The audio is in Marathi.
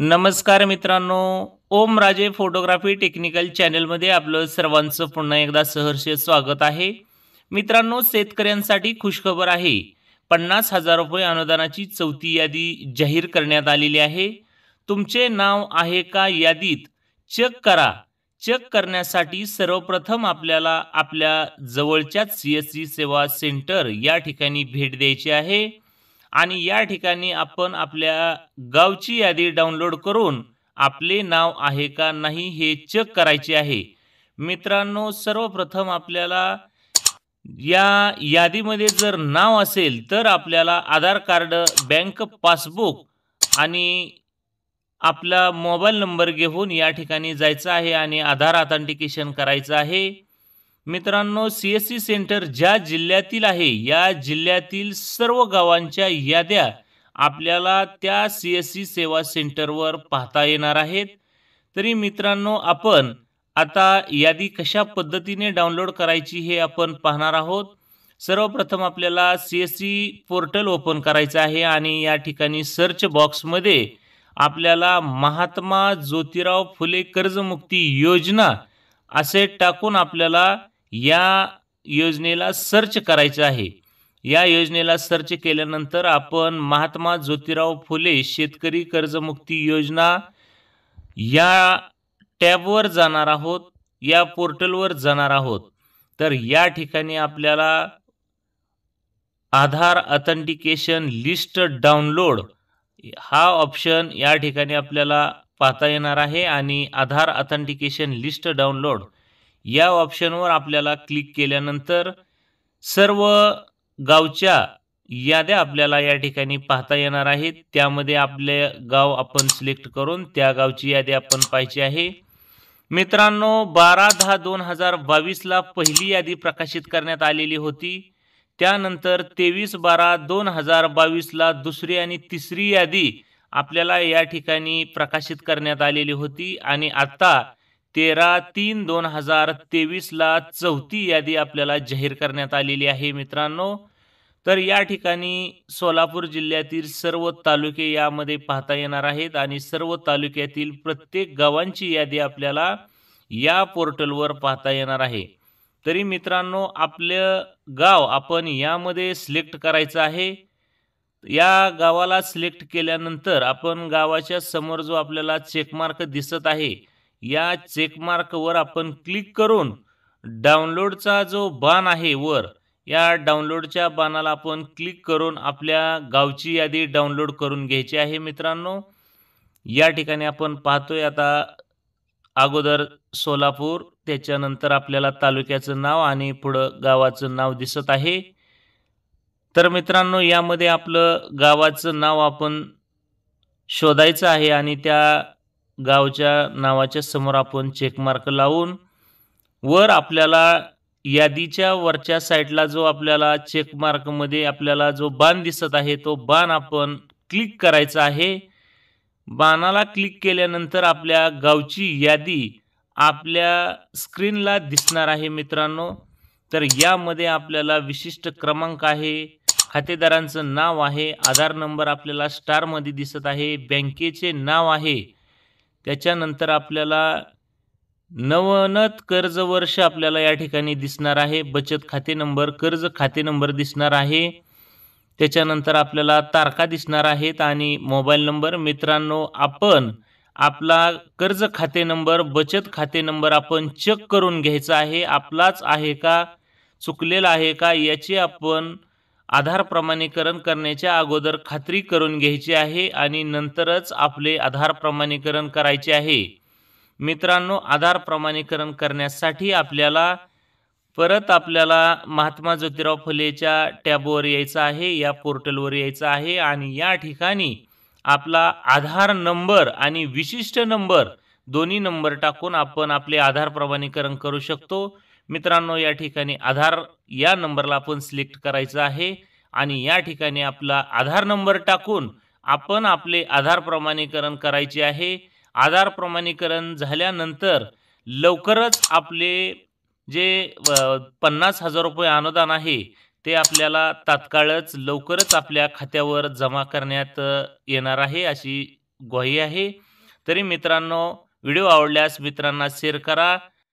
नमस्कार मित्रांनो ओम राजे फोटोग्राफी टेक्निकल चॅनलमध्ये आपलं सर्वांचं पुन्हा एकदा सहर्ष स्वागत आहे मित्रांनो शेतकऱ्यांसाठी खुशखबर आहे पन्नास हजार रुपये अनुदानाची चौथी यादी जाहीर करण्यात आलेली आहे तुमचे नाव आहे का यादीत चेक करा चेक करण्यासाठी सर्वप्रथम आपल्याला आपल्या जवळच्याच सी एस सी सेवा सेंटर या ठिकाणी भेट द्यायची आहे आणि या ठिकाणी आपण आपल्या गावची यादी डाउनलोड करून आपले नाव आहे का नाही हे चेक करायचे आहे मित्रांनो सर्वप्रथम आपल्याला या यादीमध्ये जर नाव असेल तर आपल्याला आधार कार्ड बँक पासबुक आणि आपला मोबाईल नंबर घेऊन या ठिकाणी जायचं आहे आणि आधार ऑथेंटिकेशन करायचं आहे मित्रांनो सी एस सी सेंटर ज्या जिल्ह्यातील आहे या जिल्ह्यातील सर्व गावांच्या याद्या आपल्याला त्या सी एस सी सेवा सेंटरवर पाहता येणार आहेत तरी मित्रांनो आपण आता यादी कशा पद्धतीने डाउनलोड करायची हे आपण पाहणार आहोत सर्वप्रथम आपल्याला C S C portal open करायचं आहे आणि या ठिकाणी सर्च बॉक्समध्ये आपल्याला महात्मा ज्योतिराव फुले कर्जमुक्ती योजना असे टाकून आपल्याला या योजनेला सर्च करायचं आहे या योजनेला सर्च केल्यानंतर आपण महात्मा ज्योतिराव फुले शेतकरी कर्जमुक्ती योजना या टॅबवर जाणार आहोत या पोर्टलवर जाणार आहोत तर या ठिकाणी आपल्याला आधार अथेंटिकेशन लिस्ट डाउनलोड हा ऑप्शन या ठिकाणी आपल्याला पाहता येणार आहे आणि आधार अथेंटिकेशन लिस्ट डाउनलोड या ऑप्शनवर आपल्याला क्लिक केल्यानंतर सर्व गावच्या याद्या आपल्याला या ठिकाणी पाहता येणार आहेत त्यामध्ये आपले गाव आपण सिलेक्ट करून त्या गावची यादी आपण पाहिजे आहे मित्रांनो बारा दहा दोन हजार बावीसला पहिली यादी प्रकाशित करण्यात आलेली होती त्यानंतर तेवीस बारा दोन हजार बावीसला दुसरी आणि तिसरी यादी आपल्याला या ठिकाणी प्रकाशित करण्यात आलेली होती आणि आता तेरा तीन दोन हजार तेवीसला चौथी यादी आपल्याला जाहीर करण्यात आलेली आहे मित्रांनो तर या ठिकाणी सोलापूर जिल्ह्यातील सर्व तालुके यामध्ये पाहता येणार आहेत आणि सर्व तालुक्यातील प्रत्येक गावांची यादी आपल्याला या पोर्टलवर पाहता येणार आहे तरी मित्रांनो आपलं गाव आपण यामध्ये सिलेक्ट करायचं आहे या गावाला सिलेक्ट केल्यानंतर आपण गावाच्या समोर जो आपल्याला चेकमार्क दिसत आहे या चेकमार्कवर आपण क्लिक करून डाउनलोडचा जो बाण आहे वर या डाउनलोडच्या बाणाला आपण क्लिक करून आपल्या गावची यादी डाउनलोड करून घ्यायची आहे मित्रांनो या ठिकाणी आपण पाहतोय आता अगोदर सोलापूर त्याच्यानंतर आपल्याला तालुक्याचं नाव आणि पुढं गावाचं नाव दिसत आहे तर मित्रांनो यामध्ये आपलं गावाचं नाव आपण शोधायचं आहे आणि त्या गावच्या नावाच्या समोर आपण चेकमार्क लावून वर आपल्याला यादीच्या वरच्या साईडला जो आपल्याला चेकमार्कमध्ये आपल्याला जो बाण दिसत आहे तो बाण आपण क्लिक करायचा आहे बाणाला क्लिक केल्यानंतर आपल्या गावची यादी आपल्या स्क्रीनला दिसणार आहे मित्रांनो तर यामध्ये आपल्याला विशिष्ट क्रमांक आहे खातेदारांचं नाव आहे आधार नंबर आपल्याला स्टारमध्ये दिसत आहे बँकेचे नाव आहे त्याच्यानंतर आपल्याला नवनत कर्ज वर्ष आपल्याला या ठिकाणी दिसणार आहे बचत खाते नंबर कर्ज खाते नंबर दिसणार आहे त्याच्यानंतर आपल्याला तारखा दिसणार आहेत आणि मोबाईल नंबर मित्रांनो आपण आपला कर्ज खाते नंबर बचत खाते नंबर आपण चेक करून घ्यायचा आहे आपलाच आहे का चुकलेला आहे का याची आपण आधार प्रमाणीकरण करण्याच्या अगोदर खात्री करून घ्यायची आहे आणि नंतरच आपले आधार प्रमाणीकरण करायचे आहे मित्रांनो आधार प्रमाणीकरण करण्यासाठी आपल्याला परत आपल्याला महात्मा ज्योतिराव फुलेच्या टॅबवर यायचं आहे या पोर्टलवर यायचं आहे आणि या ठिकाणी आपला आधार नंबर आणि विशिष्ट नंबर दोन्ही नंबर टाकून आपण आपले आधार प्रमाणीकरण करू शकतो मित्रांनो या ठिकाणी आधार या नंबरला आपण सिलेक्ट करायचं आहे आणि या ठिकाणी आपला आधार नंबर टाकून आपण आपले आधार प्रमाणीकरण करायचे आहे आधार प्रमाणीकरण झाल्यानंतर लवकरच आपले जे पन्नास हजार रुपये अनुदान आहे ते आपल्याला तात्काळच लवकरच आपल्या खात्यावर जमा करण्यात येणार आहे अशी ग्वाही आहे तरी मित्रांनो व्हिडिओ आवडल्यास मित्रांना शेअर करा